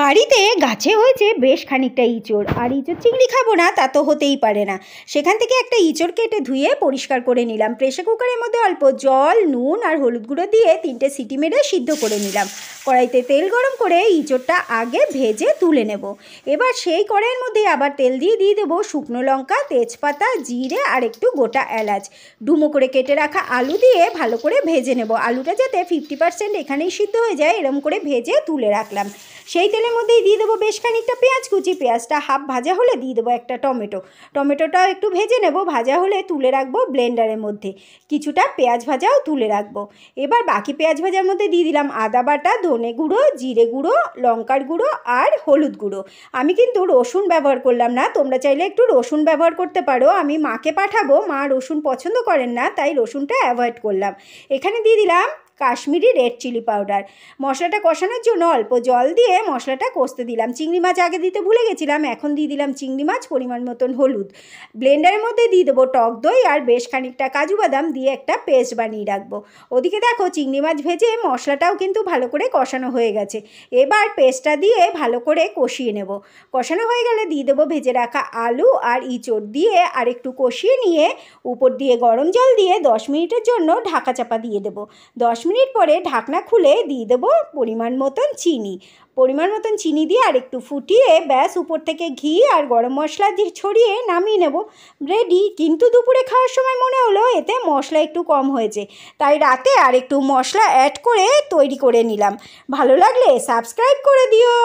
বাড়িতে গাছে হয়েছে বেশ খানিকটা ইঁচড় আর ইঁচড় চিংড়ি খাবো না তা তো হতেই পারে না সেখান থেকে একটা ইঁচড় কেটে ধুয়ে পরিষ্কার করে নিলাম প্রেশার কুকারের মধ্যে অল্প জল নুন আর হলুদ গুঁড়ো দিয়ে তিনটে সিটি মেরে সিদ্ধ করে নিলাম কড়াইতে তেল গরম করে ইঁচড়টা আগে ভেজে তুলে নেব এবার সেই কড়াইয়ের মধ্যে আবার তেল দিয়ে দিয়ে দেবো শুকনো লঙ্কা তেজপাতা জিরে আর একটু গোটা এলাচ ডুমো করে কেটে রাখা আলু দিয়ে ভালো করে ভেজে নেব আলুটা যাতে ফিফটি পার্সেন্ট এখানেই সিদ্ধ হয়ে যায় এরম করে ভেজে তুলে রাখলাম সেই তেলের মধ্যেই দিয়ে দেবো বেশ খানিকটা পেঁয়াজ কুচি পেঁয়াজটা হাফ ভাজা হলে দিয়ে দেবো একটা টমেটো টমেটোটাও একটু ভেজে নেব ভাজা হলে তুলে রাখবো ব্লেন্ডারের মধ্যে কিছুটা পেঁয়াজ ভাজাও তুলে রাখবো এবার বাকি পেঁয়াজ ভাজার মধ্যে দিয়ে দিলাম আদা বাটা ধনে গুঁড়ো জিরে গুঁড়ো লঙ্কার গুঁড়ো আর হলুদ গুঁড়ো আমি কিন্তু রসুন ব্যবহার করলাম না তোমরা চাইলে একটু রসুন ব্যবহার করতে পারো আমি মাকে পাঠাবো মা রসুন পছন্দ করেন না তাই রসুনটা অ্যাভয়েড করলাম এখানে দিয়ে দিলাম কাশ্মীরি রেড চিলি পাউডার মশলাটা কষানোর জন্য অল্প জল দিয়ে মশলাটা কষতে দিলাম চিংড়ি মাছ আগে দিতে ভুলে গেছিলাম এখন দিয়ে দিলাম চিংড়ি মাছ পরিমাণ মতন হলুদ ব্লেন্ডারের মধ্যে দিয়ে দেবো টক দই আর বেশ খানিকটা কাজু বাদাম দিয়ে একটা পেস্ট বানিয়ে রাখবো ওদিকে দেখো চিংড়ি মাছ ভেজে মশলাটাও কিন্তু ভালো করে কষানো হয়ে গেছে এবার পেস্টটা দিয়ে ভালো করে কষিয়ে নেব কষানো হয়ে গেলে দিয়ে দেবো ভেজে রাখা আলু আর ইঁচড় দিয়ে আর একটু কষিয়ে নিয়ে উপর দিয়ে গরম জল দিয়ে দশ মিনিটের জন্য ঢাকা চাপা দিয়ে দেবো দশ মিনিট পরে ঢাকনা খুলে দিয়ে দেবো পরিমাণ মতন চিনি পরিমাণ মতন চিনি দিয়ে আর একটু ফুটিয়ে ব্যাস উপর থেকে ঘি আর গরম মশলা দিয়ে ছড়িয়ে নামিয়ে নেব রেডি কিন্তু দুপুরে খাওয়ার সময় মনে হলো এতে মশলা একটু কম হয়েছে তাই রাতে আর একটু মশলা অ্যাড করে তৈরি করে নিলাম ভালো লাগলে সাবস্ক্রাইব করে দিও